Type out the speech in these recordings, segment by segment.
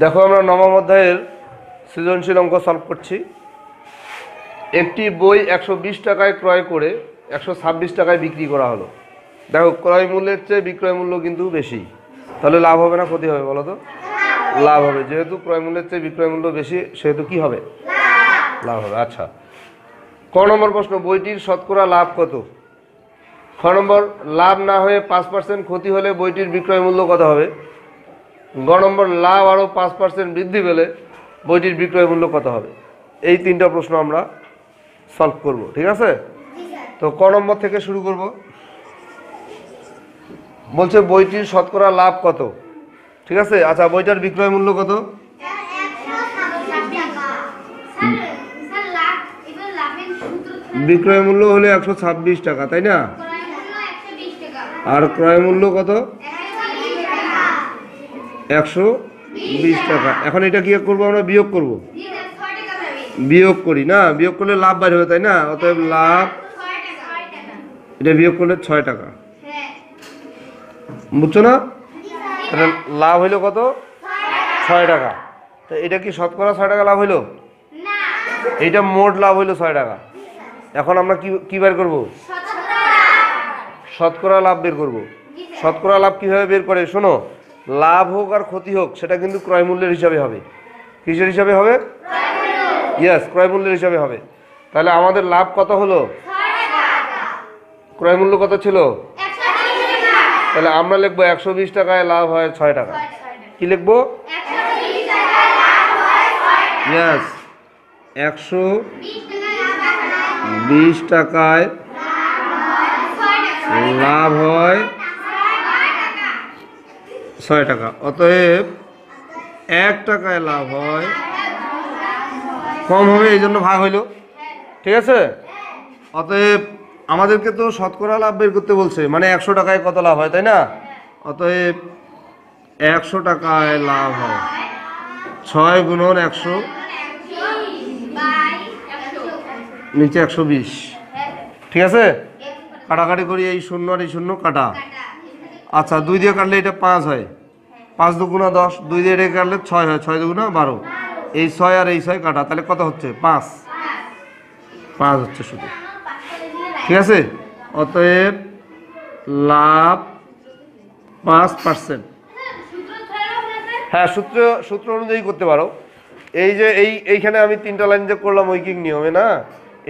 দেখো আমরা নবম অধ্যায়ের সৃজনশীল অঙ্ক সলভ করছি একটি বই একশো টাকায় ক্রয় করে একশো টাকায় বিক্রি করা হলো দেখো ক্রয় মূল্যের চেয়ে বিক্রয় মূল্য কিন্তু বেশি তাহলে লাভ হবে না ক্ষতি হবে বলো তো লাভ হবে যেহেতু ক্রয় মূল্যের চেয়ে বিক্রয় মূল্য বেশি সেহেতু কি হবে লাভ হবে আচ্ছা ক নম্বর প্রশ্ন বইটির শতকরা লাভ কত খ নম্বর লাভ না হয়ে পাঁচ পার্সেন্ট ক্ষতি হলে বইটির বিক্রয় মূল্য কত হবে গ নম্বর লাভ আরও পাঁচ পার্সেন্ট বৃদ্ধি পেলে বইটির বিক্রয় মূল্য কত হবে এই তিনটা প্রশ্ন আমরা সলভ করব ঠিক আছে তো ক নম্বর থেকে শুরু করব বলছে বইটির শতকরা লাভ কত ঠিক আছে আচ্ছা বইটার বিক্রয় মূল্য কত বিক্রয় মূল্য হলে একশো টাকা তাই না আর ক্রয় মূল্য কত একশো বিশ টাকা এখন এটা কী করবো আমরা বিয়োগ করব বিয়োগ করি না বিয়োগ করলে লাভ বার হবে তাই না অতএব লাভ এটা বিয়োগ করলে ছয় টাকা বুঝছো না লাভ হইলো কত ছয় টাকা তো এটা কি শতকরা ছয় টাকা লাভ হইলো এইটা মোট লাভ হইলো ছয় টাকা এখন আমরা কি কী বের করবো শতকরা লাভ বের করব শতকরা লাভ কীভাবে বের করে শোনো লাভ হোক আর ক্ষতি হোক সেটা কিন্তু ক্রয়মূল্যের হিসাবে হবে কিসের হিসাবে হবে ইয়াস ক্রয়মূল্যের হিসাবে হবে তাহলে আমাদের লাভ কত হলো ক্রয়মূল্য কত ছিল তাহলে আমরা লিখবো একশো বিশ টাকায় লাভ হয় ছয় টাকা কি লিখবো ইয়াস একশো বিশ টাকায় লাভ হয় ছয় টাকা অতএব এক টাকায় লাভ হয় কম হবে এই জন্য ভাগ হইল ঠিক আছে অতএব আমাদেরকে তো শতকরা লাভ বের করতে বলছে মানে একশো টাকায় কত লাভ হয় তাই না অতএব একশো টাকায় লাভ হয় ছয় গুণন একশো নিচে একশো বিশ ঠিক আছে কাটাকাটি করি এই শূন্য আর এই শূন্য কাটা আচ্ছা দুই দিয়ে কাটলে এটা পাঁচ হয় পাঁচ দুগুনা দশ দুই দিয়ে রেখে কাটলে ছয় হয় ছয় দুগুনা বারো এই ছয় আর এই ছয় কাটা তাহলে কত হচ্ছে পাঁচ পাঁচ হচ্ছে শুধু ঠিক আছে অতএব লাভ পাঁচ পার্সেন্ট হ্যাঁ সূত্র সূত্র অনুযায়ী করতে পারো এই যে এই এইখানে আমি তিনটা লাইন যে করলাম ঐকিক নিয়মে না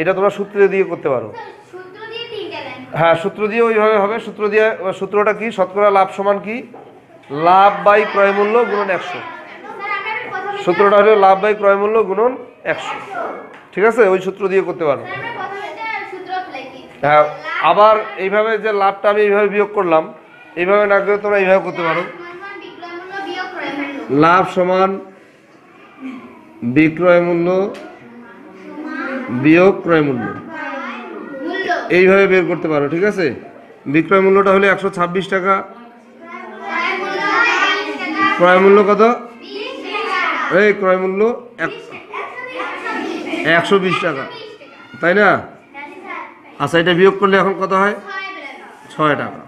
এটা তোমরা সূত্র দিয়ে করতে পারো হ্যাঁ সূত্র দিয়ে ওইভাবে হবে সূত্র দিয়ে সূত্রটা কি শতকরা লাভ সমান কি লাভ বাই ক্রয়মূল্য গুণন একশো সূত্রটা হলো লাভ বাই ক্রয়মূল্য গুণন একশো ঠিক আছে ওই সূত্র দিয়ে করতে পারো হ্যাঁ আবার এইভাবে যে লাভটা আমি এইভাবে বিয়োগ করলাম এইভাবে না করে তোমরা এইভাবে করতে পারো লাভ সমান বিক্রয় মূল্য বিয়োগ ক্রয় মূল্য এইভাবে বের করতে পারো ঠিক আছে বিক্রয় মূল্যটা হলে একশো টাকা ক্রয় মূল্য কত এই ক্রয় মূল্য একশো বিশ টাকা তাই না আচ্ছা এটা বিয়োগ করলে এখন কত হয় ছয় টাকা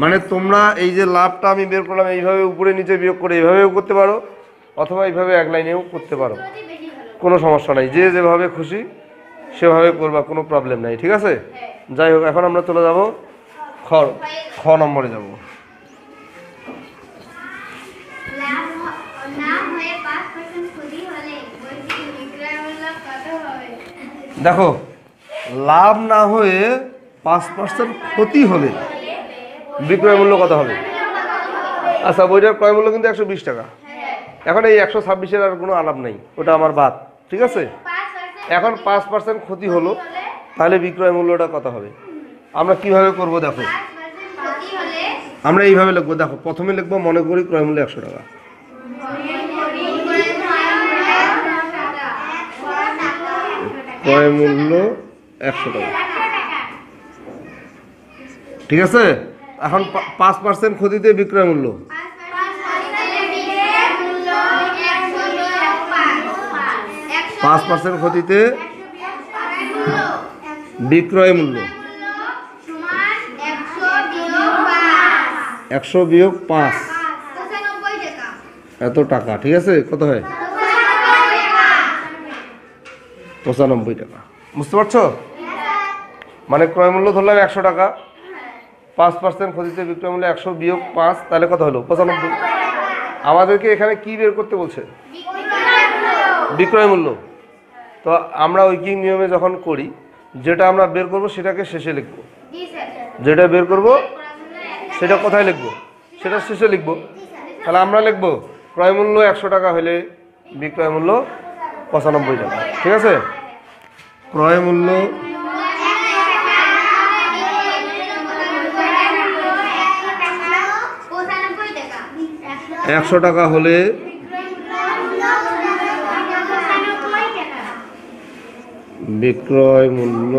মানে তোমরা এই যে লাভটা আমি বের করলাম এইভাবে উপরে নিচে বিয়োগ করে এইভাবেও করতে পারো অথবা এইভাবে এক লাইনেও করতে পারো কোনো সমস্যা নাই যে যেভাবে খুশি সেভাবে করবা কোনো প্রবলেম নাই ঠিক আছে যাই হোক এখন আমরা চলে যাব খ খ নম্বরে যাব দেখো লাভ না হয়ে পাঁচ পার্সেন্ট ক্ষতি হলে বিক্রয় মূল্য কত হবে আচ্ছা বইটার ক্রয় মূল্য কিন্তু একশো বিশ টাকা এখন এই একশো ছাব্বিশের আর কোনো আলাপ নেই ওটা আমার বাদ ঠিক আছে এখন পাঁচ পার্সেন্ট ক্ষতি হলো তাহলে বিক্রয় মূল্যটা কত হবে আমরা কিভাবে করব দেখো আমরা এইভাবে লিখবো দেখো প্রথমে লিখবো মনে করি ক্রয় মূল্য একশো টাকা ক্রয় মূল্য একশো টাকা ঠিক আছে এখন পাঁচ পার্সেন্ট ক্ষতিতে বিক্রয় মূল্য পাঁচ পার্সেন্ট ক্ষতিতে বিক্রয় মূল্য একশো বিয়োগ পাঁচ এত টাকা ঠিক আছে কত হয় পঁচানব্বই টাকা বুঝতে পারছো মানে ক্রয় মূল্য ধরলাম একশো টাকা পাঁচ পার্সেন্ট ক্ষতিতে বিক্রয় মূল্য একশো বিয়োগ পাঁচ তাহলে কথা হলো পঁচানব্বই আমাদেরকে এখানে কি বের করতে বলছে বিক্রয় মূল্য তো আমরা উইকিং নিয়মে যখন করি যেটা আমরা বের করব সেটাকে শেষে লিখব যেটা বের করব সেটা কোথায় লিখব সেটা শেষে লিখব তাহলে আমরা লিখব ক্রয় মূল্য একশো টাকা হলে বিক্রয় মূল্য পঁচানব্বই টাকা ঠিক আছে ক্রয় মূল্য একশো টাকা হলে বিক্রয় মূল্য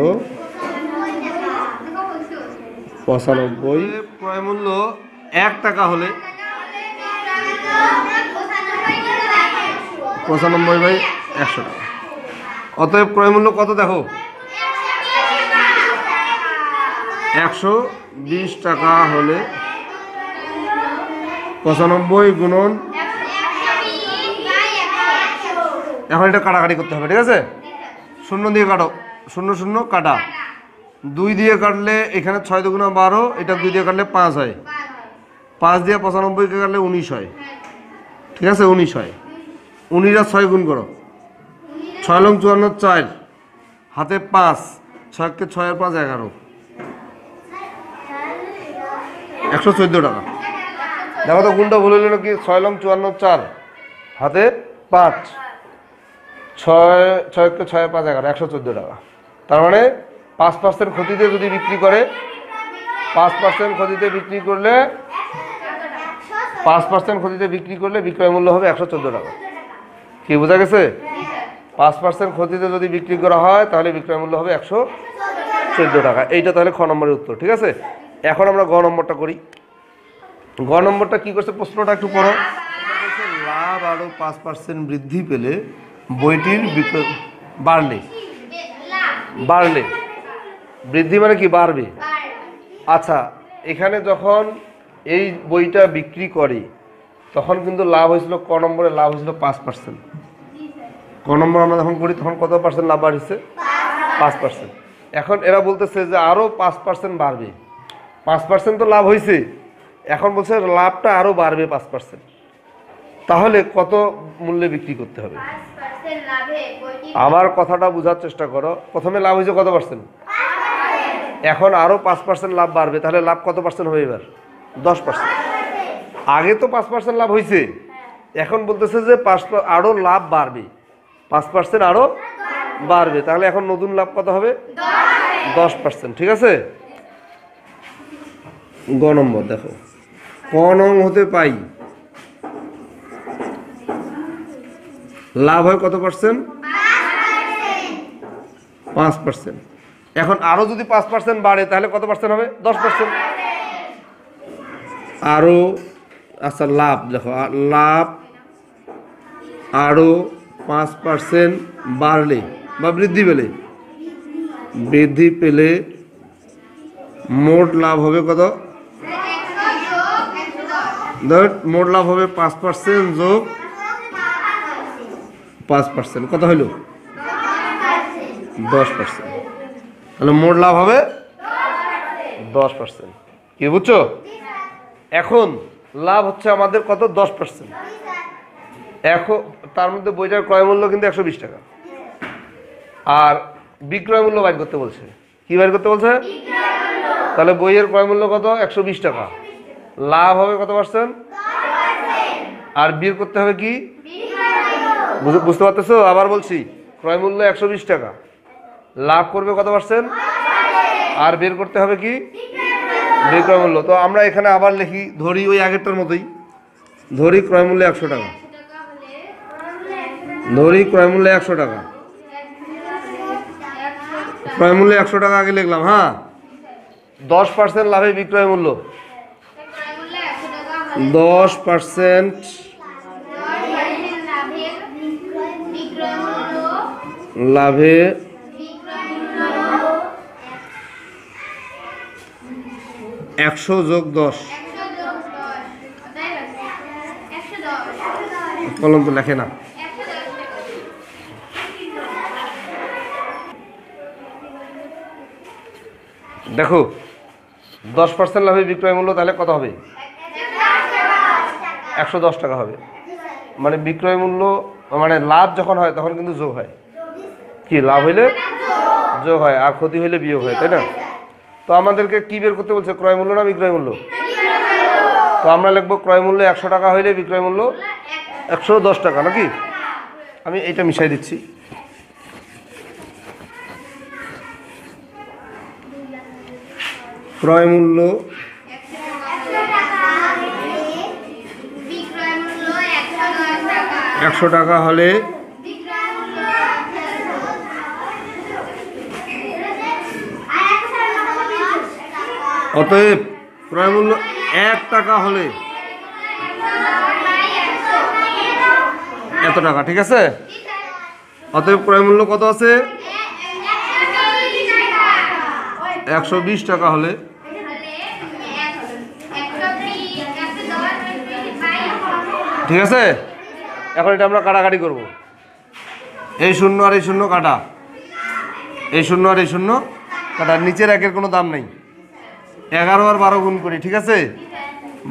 পঁচানব্বই ক্রয় মূল্য এক টাকা হলে পঁচানব্বই বাই একশো টাকা অতএব ক্রয়মূল্য কত দেখো একশো বিশ টাকা হলে পঁচানব্বই গুণন এখন এটা কাটাকাটি করতে হবে ঠিক আছে শূন্য দিয়ে কাটো শূন্য শূন্য কাটা দুই দিয়ে কাটলে এখানে ছয় দুগুণা বারো এটা দুই দিয়ে কাটলে পাঁচ হয় পাঁচ দিয়ে পঁচানব্বইকে কাটলে উনিশ হয় ঠিক আছে উনিশ হয় উনিশ আর ছয় গুণ করো ছয় লং চুয়ান্ন চার হাতে পাঁচ ছয় ছয়ের পাঁচ এগারো একশো চোদ্দো টাকা দেখো তো গুণটা ভুলে নিল কি ছয় লং চুয়ান্ন চার হাতে পাঁচ ছয় ছয় ছয় পাঁচ এগারো একশো চোদ্দো টাকা তার মানে পাঁচ পার্সেন্ট ক্ষতিতে যদি বিক্রি করে পাঁচ পার্সেন্ট ক্ষতিতে বিক্রি করলে পাঁচ পার্সেন্ট ক্ষতিতে বিক্রি করলে বিক্রয় মূল্য হবে একশো চোদ্দো টাকা কি বোঝা গেছে পাঁচ পার্সেন্ট ক্ষতিতে যদি বিক্রি করা হয় তাহলে বিক্রয় মূল্য হবে একশো চোদ্দো টাকা এইটা তাহলে খ নম্বরের উত্তর ঠিক আছে এখন আমরা গ নম্বরটা করি গ নম্বরটা কী করছে প্রশ্নটা একটু পড়ো লাভ আরও পাঁচ পার্সেন্ট বৃদ্ধি পেলে বইটির বিক্রয় বাড়লে বাড়লে বৃদ্ধি মানে কি বাড়বে আচ্ছা এখানে যখন এই বইটা বিক্রি করে তখন কিন্তু লাভ হয়েছিল ক নম্বরে লাভ হয়েছিল পাঁচ পার্সেন্ট নম্বর আমরা যখন করি তখন কত পার্সেন্ট লাভ বাড়ছে পাঁচ পার্সেন্ট এখন এরা বলতেছে যে আরও পাঁচ পার্সেন্ট বাড়বে পাঁচ পার্সেন্ট তো লাভ হয়েছে এখন বলছে লাভটা আরও বাড়বে পাঁচ পার্সেন্ট তাহলে কত মূল্যে বিক্রি করতে হবে আমার কথাটা বোঝার চেষ্টা করো প্রথমে লাভ হয়েছে কত পার্সেন্ট এখন আরও পাঁচ পার্সেন্ট লাভ বাড়বে তাহলে লাভ কত পার্সেন্ট হবে এবার দশ পার্সেন্ট আগে তো পাঁচ পার্সেন্ট লাভ হয়েছে হ্যাঁ। এখন বলতেছে যে পাঁচ আরও লাভ বাড়বে পাঁচ পার্সেন্ট আরও বাড়বে তাহলে এখন নতুন লাভ কত হবে দশ পার্সেন্ট ঠিক আছে গ নম্বর দেখো ক নং হতে পাই লাভ হয় কত পার্সেন্ট পাঁচ পার্সেন্ট এখন আরও যদি পাঁচ পার্সেন্ট বাড়ে তাহলে কত পার্সেন্ট হবে দশ পার্সেন্ট আরও আচ্ছা লাভ দেখো লাভ আরও পাঁচ পার্সেন্ট বাড়লে বা বৃদ্ধি পেলে বৃদ্ধি পেলে মোট লাভ হবে কত ধর মোট লাভ হবে পাঁচ পার্সেন্ট যোগ পাঁচ পার্সেন্ট কত হইল দশ পার্সেন্ট তাহলে মোট লাভ হবে দশ পার্সেন্ট কি বুঝছো এখন লাভ হচ্ছে আমাদের কত দশ পার্সেন্ট এখন তার মধ্যে বইটার ক্রয় মূল্য কিন্তু একশো বিশ টাকা আর বিক্রয় মূল্য বাইর করতে বলছে কি বাইর করতে বলছে তাহলে বইয়ের ক্রয় মূল্য কত একশো বিশ টাকা লাভ হবে কত পার্সেন্ট আর বিয়ে করতে হবে কি বুঝতে পারতেছ আবার বলছি ক্রয় মূল্য একশো বিশ টাকা লাভ করবে কত পার্সেন্ট আর বের করতে হবে কি বিক্রয় মূল্য তো আমরা এখানে আবার লিখি ধরি ওই আগেরটার মতোই ধরি ক্রয় মূল্য একশো টাকা দড়ি ক্রয় মূল্য একশো টাকা ক্রয় মূল্য একশো টাকা আগে লিখলাম হ্যাঁ দশ পার্সেন্ট লাভে বিক্রয় মূল্য দশ পার্সেন্ট লাভে একশো যোগ দশ কলম তো লেখে না দেখো দশ পার্সেন্ট লাভে বিক্রয় মূল্য তাহলে কত হবে একশো দশ টাকা হবে মানে বিক্রয় মূল্য মানে লাভ যখন হয় তখন কিন্তু যোগ হয় কি লাভ হইলে যোগ হয় আর ক্ষতি হইলে বিয়োগ হয় তাই না তো আমাদেরকে কী বের করতে বলছে ক্রয় মূল্য না বিক্রয় মূল্য তো আমরা লিখবো ক্রয় মূল্য একশো টাকা হইলে বিক্রয় মূল্য একশো দশ টাকা নাকি আমি এটা মিশাই দিচ্ছি ক্রয় মূল্য একশো টাকা হলে অতএব ক্রয় মূল্য এক টাকা হলে এত টাকা ঠিক আছে অতএব ক্রয় মূল্য কত আছে একশো বিশ টাকা হলে ঠিক আছে এখন এটা আমরা কাটাকাটি করব এই শূন্য আর এই শূন্য কাটা এই শূন্য আর এই শূন্য কাটা নিচের একের কোনো দাম নেই এগারো আর বারো গুণ করি ঠিক আছে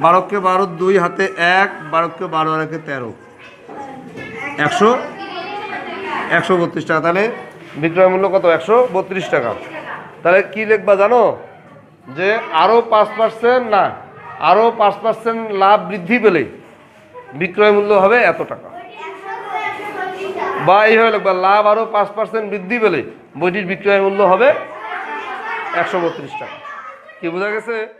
বারোকে বারো দুই হাতে এক বারোকে বারো আর একে তেরো একশো একশো বত্রিশ টাকা তাহলে বিক্রয় মূল্য কত একশো বত্রিশ টাকা তাহলে কি লিখবা জানো যে আরও পাঁচ পার্সেন্ট না আরও পাঁচ পার্সেন্ট লাভ বৃদ্ধি পেলে বিক্রয় মূল্য হবে এত টাকা বা এইভাবে লিখবা লাভ আরও পাঁচ পার্সেন্ট বৃদ্ধি পেলে বইটির বিক্রয় মূল্য হবে একশো বত্রিশ টাকা কি বোঝা গেছে